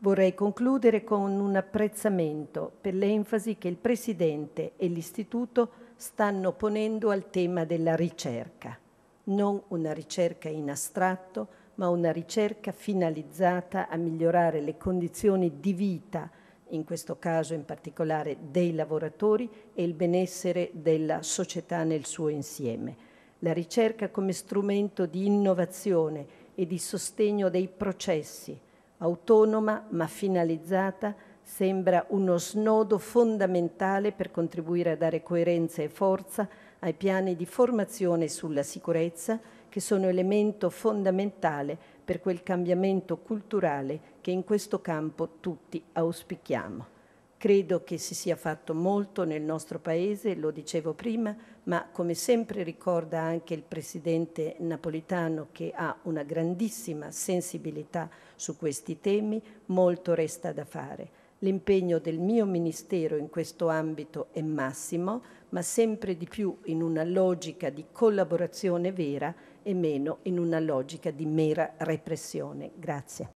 Vorrei concludere con un apprezzamento per l'enfasi che il Presidente e l'Istituto stanno ponendo al tema della ricerca. Non una ricerca in astratto, ma una ricerca finalizzata a migliorare le condizioni di vita, in questo caso in particolare dei lavoratori, e il benessere della società nel suo insieme. La ricerca come strumento di innovazione e di sostegno dei processi, autonoma ma finalizzata, sembra uno snodo fondamentale per contribuire a dare coerenza e forza ai piani di formazione sulla sicurezza che sono elemento fondamentale per quel cambiamento culturale che in questo campo tutti auspichiamo. Credo che si sia fatto molto nel nostro Paese, lo dicevo prima, ma come sempre ricorda anche il Presidente napolitano che ha una grandissima sensibilità su questi temi, molto resta da fare. L'impegno del mio Ministero in questo ambito è massimo, ma sempre di più in una logica di collaborazione vera e meno in una logica di mera repressione. Grazie.